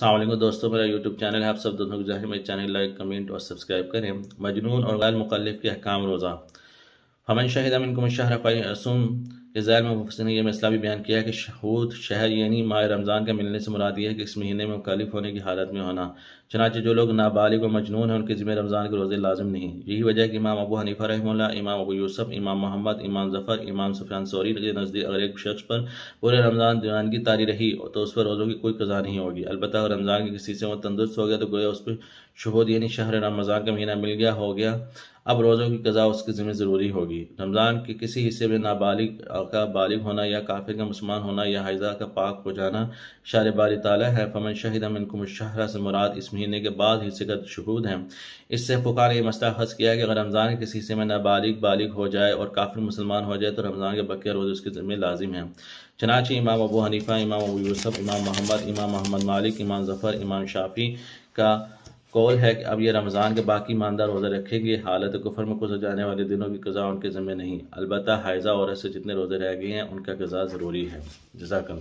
अल्लाम दोस्तों मेरा यूट्यूब चैनल है आप सब दोनों को जाहिर मेरे चैनल लाइक कमेंट और सब्सक्राइब करें मजनून और गैर मुकलफ के अहकाम रोज़ा हमन शाहिद अमिन को शाहरफ़ाई रसूम जजायर में मुफसर ने यह मसला भी बयान किया है कि शहूद शहर यानी माह रमज़ान के मिलने से मुराद यह है कि इस महीने में मुखालिफ होने की हालत में होना चनाचे जो लोग नाबालिग व मजनून हैं उनके ज़िम्मे रमज़ान के रोज़े लाजम नहीं यही वजह है कि इमाम अबू हनीफा रहमल्ला इमाम अबू यूसफ इमाम मोहम्मद इमाम ज़फ़र इमाम सफियान सौरी के नज़दीक अगर एक शख्स पर पूरे रमज़ान दीवान की तारी रही तो उस पर रोज़ों की कोई कज़ा नहीं होगी अगर रमज़ान के किसी से वह तंदुरुस्त हो गया तो गोया उस पर शहूद यानी शहर रमज़ान का महीना मिल गया हो गया अब रोज़ों की कज़ा उसके ज़िम्मे ज़रूरी होगी रमज़ान के किसी हिस्से में नाबालिग का बालिग होना या काफिर का मुसलमान होना या हजा का पाक हो जाना शार बाल ताला है फमन शहीद अमिनकुम मुशाहरा से मुराद इस महीने के बाद हिस्से का शहूद है इससे फ़ुकार ये यह मसला हज किया कि अगर रमज़ान के किसी हिस्से में नाबालिग बालिग हो जाए और काफिर मुसलमान हो जाए तो रमज़ान के बक्या रोज़ उसके ज़िम्मे लाजिम है चनाची इमाम अबू हनीफ़ा इमाम अबू यूसफ़ इमाम मोहम्मद इमाम मोहम्मद मालिक इमाम ज़फ़र इमाम शाफ़ी का कौल है कि अब ये रमज़ान के बाकी ईमानदार रोज़ा रखेंगे हालत कुफर में गुजर जाने वाले दिनों की कज़ा उनके ज़िम्मे नहीं अलबत् हायजा औरत से जितने रोज़े रह गए हैं उनका कज़ा ज़रूरी है जजाकल्ला